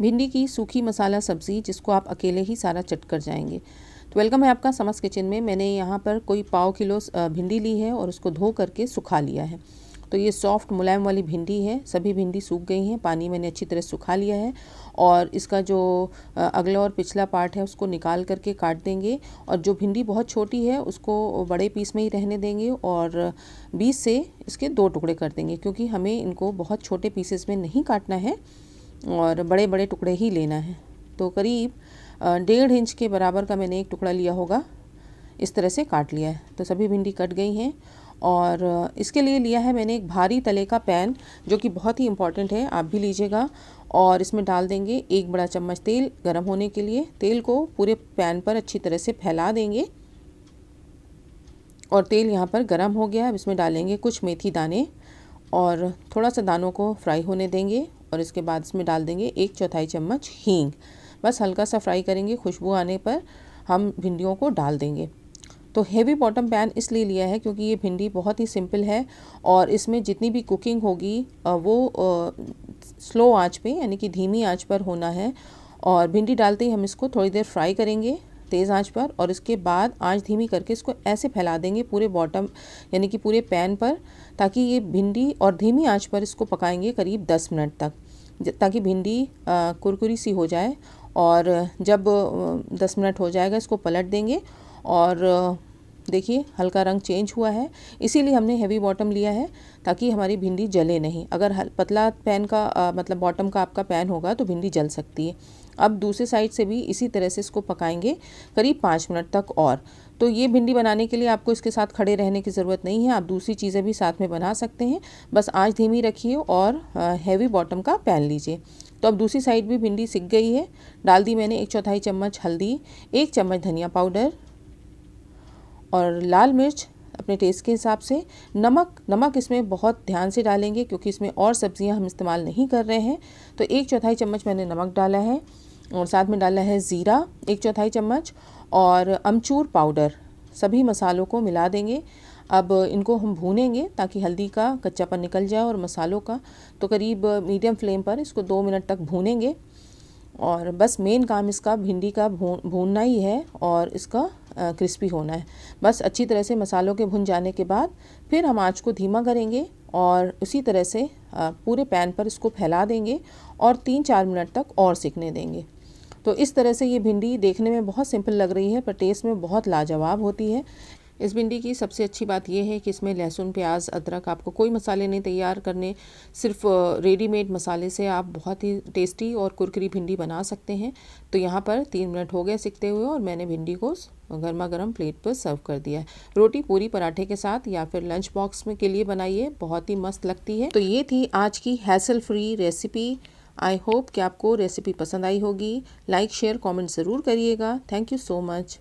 भिंडी की सूखी मसाला सब्ज़ी जिसको आप अकेले ही सारा चट कर जाएंगे तो वेलकम है आपका समस किचन में मैंने यहाँ पर कोई पाव किलो भिंडी ली है और उसको धो करके सुखा लिया है तो ये सॉफ्ट मुलायम वाली भिंडी है सभी भिंडी सूख गई हैं पानी मैंने अच्छी तरह सुखा लिया है और इसका जो अगला और पिछला पार्ट है उसको निकाल करके काट देंगे और जो भिंडी बहुत छोटी है उसको बड़े पीस में ही रहने देंगे और बीस से इसके दो टुकड़े कर देंगे क्योंकि हमें इनको बहुत छोटे पीसेस में नहीं काटना है और बड़े बड़े टुकड़े ही लेना है तो करीब डेढ़ इंच के बराबर का मैंने एक टुकड़ा लिया होगा इस तरह से काट लिया है तो सभी भिंडी कट गई हैं और इसके लिए लिया है मैंने एक भारी तले का पैन जो कि बहुत ही इम्पॉर्टेंट है आप भी लीजिएगा और इसमें डाल देंगे एक बड़ा चम्मच तेल गर्म होने के लिए तेल को पूरे पैन पर अच्छी तरह से फैला देंगे और तेल यहाँ पर गर्म हो गया अब इसमें डालेंगे कुछ मेथी दाने और थोड़ा सा दानों को फ्राई होने देंगे और इसके बाद इसमें डाल देंगे एक चौथाई चम्मच हींग बस हल्का सा फ्राई करेंगे खुशबू आने पर हम भिंडियों को डाल देंगे तो हेवी बॉटम पैन इसलिए लिया है क्योंकि ये भिंडी बहुत ही सिंपल है और इसमें जितनी भी कुकिंग होगी वो स्लो आंच पे यानी कि धीमी आंच पर होना है और भिंडी डालते ही हम इसको थोड़ी देर फ्राई करेंगे तेज़ आंच पर और इसके बाद आंच धीमी करके इसको ऐसे फैला देंगे पूरे बॉटम यानी कि पूरे पैन पर ताकि ये भिंडी और धीमी आंच पर इसको पकाएंगे करीब दस मिनट तक ताकि भिंडी कुरकुरी सी हो जाए और जब दस मिनट हो जाएगा इसको पलट देंगे और देखिए हल्का रंग चेंज हुआ है इसीलिए हमने हैवी बॉटम लिया है ताकि हमारी भिंडी जले नहीं अगर पतला पैन का आ, मतलब बॉटम का आपका पैन होगा तो भिंडी जल सकती है अब दूसरे साइड से भी इसी तरह से इसको पकाएंगे करीब पाँच मिनट तक और तो ये भिंडी बनाने के लिए आपको इसके साथ खड़े रहने की ज़रूरत नहीं है आप दूसरी चीज़ें भी साथ में बना सकते हैं बस आँच धीमी रखिए और हैवी बॉटम का पैन लीजिए तो अब दूसरी साइड भी भिंडी सिक गई है डाल दी मैंने एक चौथाई चम्मच हल्दी एक चम्मच धनिया पाउडर और लाल मिर्च अपने टेस्ट के हिसाब से नमक नमक इसमें बहुत ध्यान से डालेंगे क्योंकि इसमें और सब्ज़ियां हम इस्तेमाल नहीं कर रहे हैं तो एक चौथाई चम्मच मैंने नमक डाला है और साथ में डाला है ज़ीरा एक चौथाई चम्मच और अमचूर पाउडर सभी मसालों को मिला देंगे अब इनको हम भूनेंगे ताकि हल्दी का कच्चापन निकल जाए और मसालों का तो करीब मीडियम फ्लेम पर इसको दो मिनट तक भूनेंगे और बस मेन काम इसका भिंडी का भून भूनना ही है और इसका क्रिस्पी होना है बस अच्छी तरह से मसालों के भुन जाने के बाद फिर हम आँच को धीमा करेंगे और उसी तरह से पूरे पैन पर इसको फैला देंगे और तीन चार मिनट तक और सीखने देंगे तो इस तरह से ये भिंडी देखने में बहुत सिंपल लग रही है पर टेस्ट में बहुत लाजवाब होती है इस भिंडी की सबसे अच्छी बात यह है कि इसमें लहसुन प्याज अदरक आपको कोई मसाले नहीं तैयार करने सिर्फ रेडीमेड मसाले से आप बहुत ही टेस्टी और कुरकरी भिंडी बना सकते हैं तो यहाँ पर तीन मिनट हो गए सीखते हुए और मैंने भिंडी को गर्मा गर्म प्लेट पर सर्व कर दिया है रोटी पूरी पराठे के साथ या फिर लंच बॉक्स में के लिए बनाइए बहुत ही मस्त लगती है तो ये थी आज की hassle free recipe I hope कि आपको रेसिपी पसंद आई होगी लाइक शेयर कमेंट ज़रूर करिएगा थैंक यू सो मच